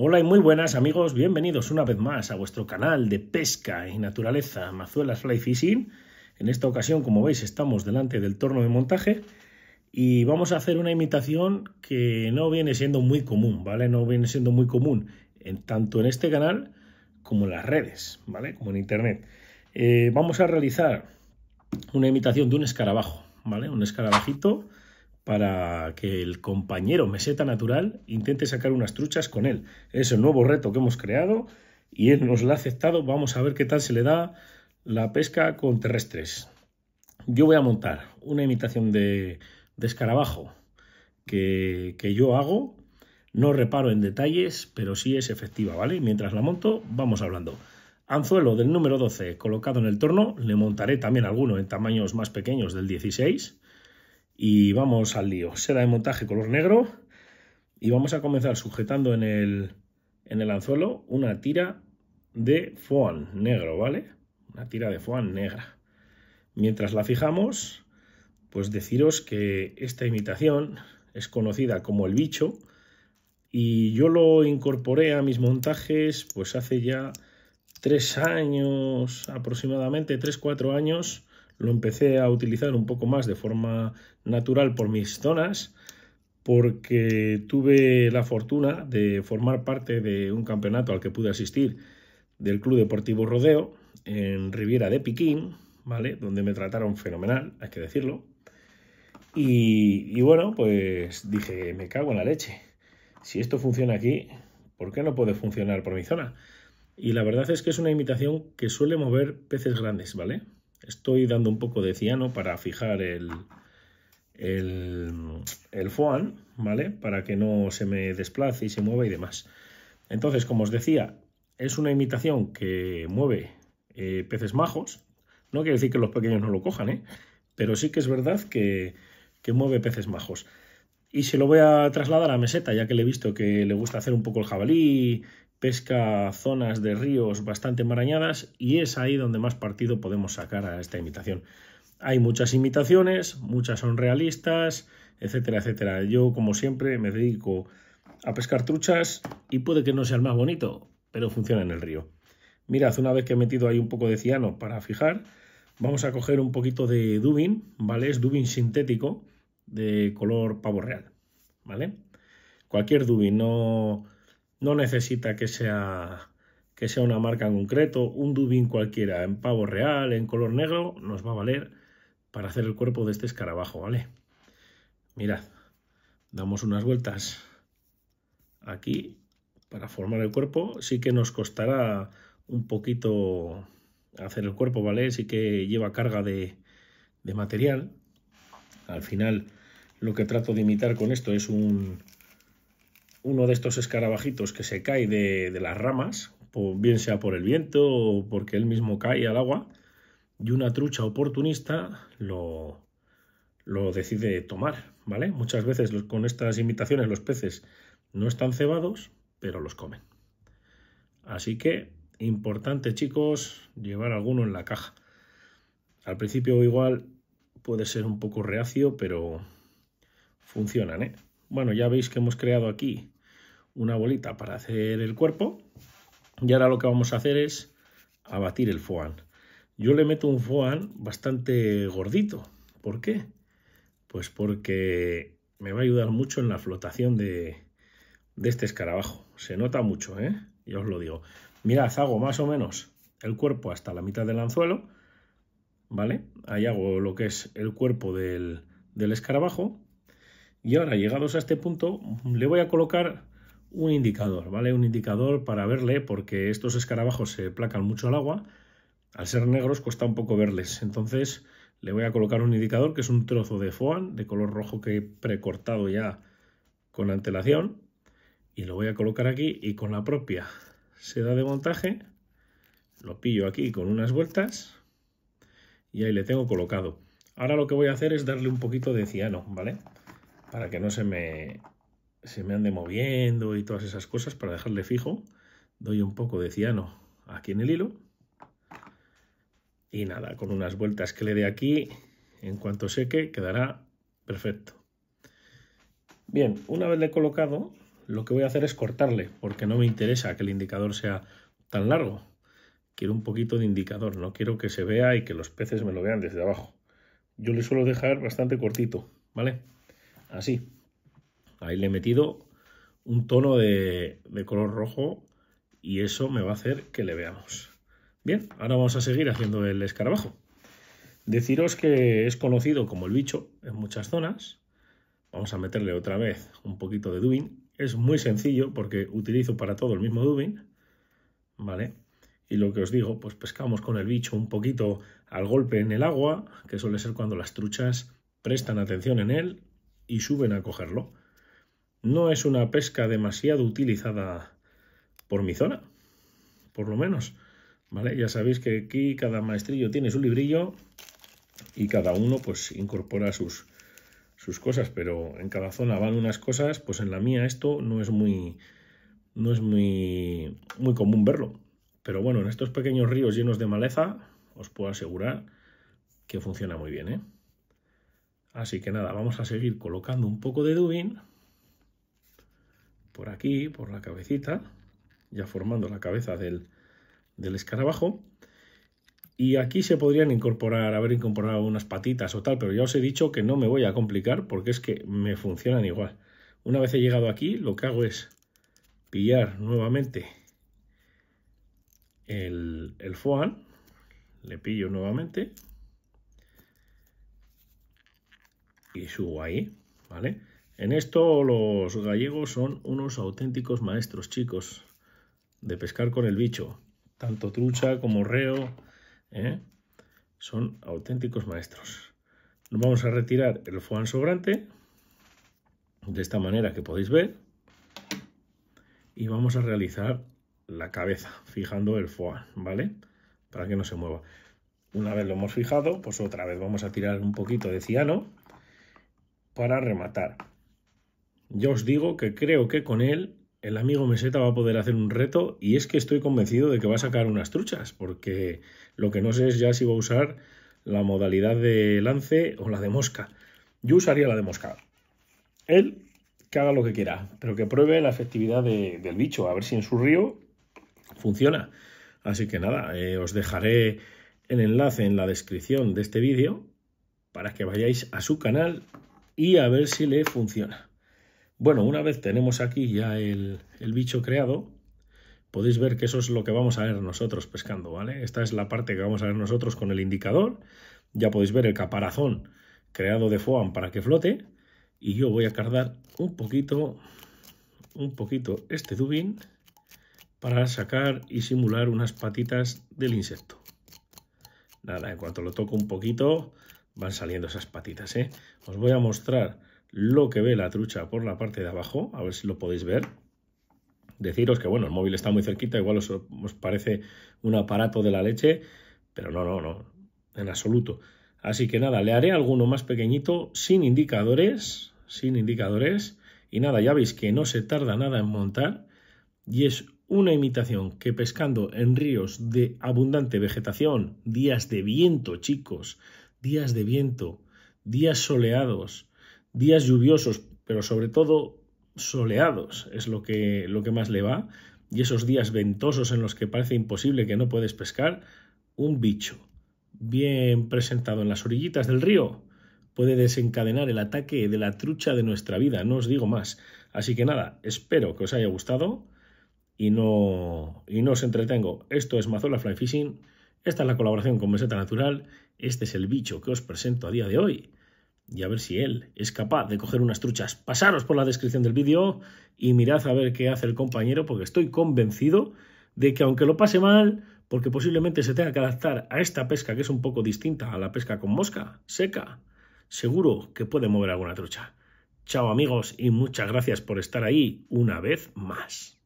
Hola y muy buenas amigos, bienvenidos una vez más a vuestro canal de pesca y naturaleza Mazuelas Fly Fishing. En esta ocasión, como veis, estamos delante del torno de montaje y vamos a hacer una imitación que no viene siendo muy común, ¿vale? No viene siendo muy común en, tanto en este canal como en las redes, ¿vale? Como en internet. Eh, vamos a realizar una imitación de un escarabajo, ¿vale? Un escarabajito para que el compañero meseta natural intente sacar unas truchas con él. Es el nuevo reto que hemos creado y él nos lo ha aceptado. Vamos a ver qué tal se le da la pesca con terrestres. Yo voy a montar una imitación de, escarabajo que, que yo hago. No reparo en detalles, pero sí es efectiva, ¿vale? Mientras la monto, vamos hablando. Anzuelo del número 12 colocado en el torno, le montaré también alguno en tamaños más pequeños del 16 y vamos al lío. será de montaje color negro. Y vamos a comenzar sujetando en el, en el anzuelo una tira de foam negro, ¿vale? Una tira de foam negra. Mientras la fijamos, pues deciros que esta imitación es conocida como el bicho y yo lo incorporé a mis montajes pues hace ya tres años aproximadamente, tres, cuatro años lo empecé a utilizar un poco más de forma natural por mis zonas, porque tuve la fortuna de formar parte de un campeonato al que pude asistir del Club Deportivo Rodeo en Riviera de Piquín, ¿vale? Donde me trataron fenomenal, hay que decirlo. Y, bueno, pues dije, me cago en la leche. Si esto funciona aquí, ¿por qué no puede funcionar por mi zona? Y la verdad es que es una imitación que suele mover peces grandes, ¿vale? Estoy dando un poco de ciano para fijar el, el, el foam, ¿vale? Para que no se me desplace y se mueva y demás. Entonces, como os decía, es una imitación que mueve eh, peces majos. No quiere decir que los pequeños no lo cojan, ¿eh? Pero sí que es verdad que, que mueve peces majos. Y se lo voy a trasladar a Meseta, ya que le he visto que le gusta hacer un poco el jabalí pesca zonas de ríos bastante marañadas y es ahí donde más partido podemos sacar a esta imitación. Hay muchas imitaciones, muchas son realistas, etcétera, etcétera. Yo, como siempre, me dedico a pescar truchas y puede que no sea el más bonito, pero funciona en el río. Mirad, una vez que he metido ahí un poco de ciano para fijar, vamos a coger un poquito de dubin, ¿vale? Es dubin sintético de color pavo real, ¿vale? Cualquier dubin, no no necesita que sea, que sea una marca en concreto, un dubín cualquiera, en pavo real, en color negro, nos va a valer para hacer el cuerpo de este escarabajo, ¿vale? Mirad, damos unas vueltas aquí para formar el cuerpo. Sí que nos costará un poquito hacer el cuerpo, ¿vale? Sí que lleva carga de material. Al final lo que trato de imitar con esto es un, uno de estos escarabajitos que se cae de, las ramas, bien sea por el viento o porque él mismo cae al agua, y una trucha oportunista lo, decide tomar, ¿vale? Muchas veces con estas imitaciones los peces no están cebados, pero los comen. Así que, importante chicos, llevar alguno en la caja. Al principio igual puede ser un poco reacio, pero funcionan, ¿eh? Bueno, ya veis que hemos creado aquí una bolita para hacer el cuerpo. Y ahora lo que vamos a hacer es abatir el foan. Yo le meto un foan bastante gordito. ¿Por qué? Pues porque me va a ayudar mucho en la flotación de, este escarabajo. Se nota mucho, ¿eh? Ya os lo digo. Mirad, hago más o menos el cuerpo hasta la mitad del anzuelo, ¿vale? Ahí hago lo que es el cuerpo del, del escarabajo. Y ahora, llegados a este punto, le voy a colocar un indicador, ¿vale? Un indicador para verle, porque estos escarabajos se placan mucho al agua. Al ser negros cuesta un poco verles. Entonces le voy a colocar un indicador que es un trozo de foan de color rojo que he precortado ya con antelación. Y lo voy a colocar aquí y con la propia seda de montaje lo pillo aquí con unas vueltas y ahí le tengo colocado. Ahora lo que voy a hacer es darle un poquito de ciano, ¿vale? Para que no se me se me ande moviendo y todas esas cosas para dejarle fijo. Doy un poco de ciano aquí en el hilo. Y nada, con unas vueltas que le dé aquí, en cuanto seque, quedará perfecto. Bien, una vez le he colocado, lo que voy a hacer es cortarle, porque no me interesa que el indicador sea tan largo. Quiero un poquito de indicador, no quiero que se vea y que los peces me lo vean desde abajo. Yo le suelo dejar bastante cortito, ¿vale? Así. Ahí le he metido un tono de, color rojo y eso me va a hacer que le veamos. Bien, ahora vamos a seguir haciendo el escarabajo. Deciros que es conocido como el bicho en muchas zonas. Vamos a meterle otra vez un poquito de dubin. Es muy sencillo porque utilizo para todo el mismo dubin. ¿Vale? Y lo que os digo, pues pescamos con el bicho un poquito al golpe en el agua, que suele ser cuando las truchas prestan atención en él y suben a cogerlo no es una pesca demasiado utilizada por mi zona, por lo menos. ¿Vale? Ya sabéis que aquí cada maestrillo tiene su librillo y cada uno pues incorpora sus, sus cosas, pero en cada zona van unas cosas, pues en la mía esto no es muy no es muy muy común verlo. Pero bueno, en estos pequeños ríos llenos de maleza, os puedo asegurar que funciona muy bien, ¿eh? Así que nada, vamos a seguir colocando un poco de dubin por aquí, por la cabecita, ya formando la cabeza del, del escarabajo. Y aquí se podrían incorporar, haber incorporado unas patitas o tal, pero ya os he dicho que no me voy a complicar porque es que me funcionan igual. Una vez he llegado aquí, lo que hago es pillar nuevamente el, el foan, le pillo nuevamente y subo ahí, ¿vale? En esto los gallegos son unos auténticos maestros chicos de pescar con el bicho, tanto trucha como reo, ¿eh? son auténticos maestros. Nos vamos a retirar el foan sobrante, de esta manera que podéis ver, y vamos a realizar la cabeza, fijando el foan, ¿vale? Para que no se mueva. Una vez lo hemos fijado, pues otra vez vamos a tirar un poquito de ciano para rematar. Yo os digo que creo que con él el amigo Meseta va a poder hacer un reto y es que estoy convencido de que va a sacar unas truchas, porque lo que no sé es ya si va a usar la modalidad de lance o la de mosca. Yo usaría la de mosca. Él que haga lo que quiera, pero que pruebe la efectividad del bicho, a ver si en su río funciona. Así que nada, eh, os dejaré el enlace en la descripción de este vídeo para que vayáis a su canal y a ver si le funciona. Bueno, una vez tenemos aquí ya el, bicho creado, podéis ver que eso es lo que vamos a ver nosotros pescando, ¿vale? Esta es la parte que vamos a ver nosotros con el indicador. Ya podéis ver el caparazón creado de foam para que flote. Y yo voy a cargar un poquito, un poquito este dubin para sacar y simular unas patitas del insecto. Nada, en cuanto lo toco un poquito van saliendo esas patitas, ¿eh? Os voy a mostrar lo que ve la trucha por la parte de abajo, a ver si lo podéis ver. Deciros que, bueno, el móvil está muy cerquita, igual os, parece un aparato de la leche, pero no, no, no, en absoluto. Así que nada, le haré alguno más pequeñito, sin indicadores, sin indicadores. Y nada, ya veis que no se tarda nada en montar y es una imitación que pescando en ríos de abundante vegetación, días de viento, chicos, días de viento, días soleados, días lluviosos, pero sobre todo soleados, es lo que, lo que más le va, y esos días ventosos en los que parece imposible que no puedes pescar, un bicho bien presentado en las orillitas del río puede desencadenar el ataque de la trucha de nuestra vida, no os digo más. Así que nada, espero que os haya gustado y no, y no os entretengo. Esto es Mazola Fly Fishing, esta es la colaboración con Meseta Natural, este es el bicho que os presento a día de hoy y a ver si él es capaz de coger unas truchas. Pasaros por la descripción del vídeo y mirad a ver qué hace el compañero, porque estoy convencido de que aunque lo pase mal, porque posiblemente se tenga que adaptar a esta pesca que es un poco distinta a la pesca con mosca, seca, seguro que puede mover alguna trucha. Chao amigos y muchas gracias por estar ahí una vez más.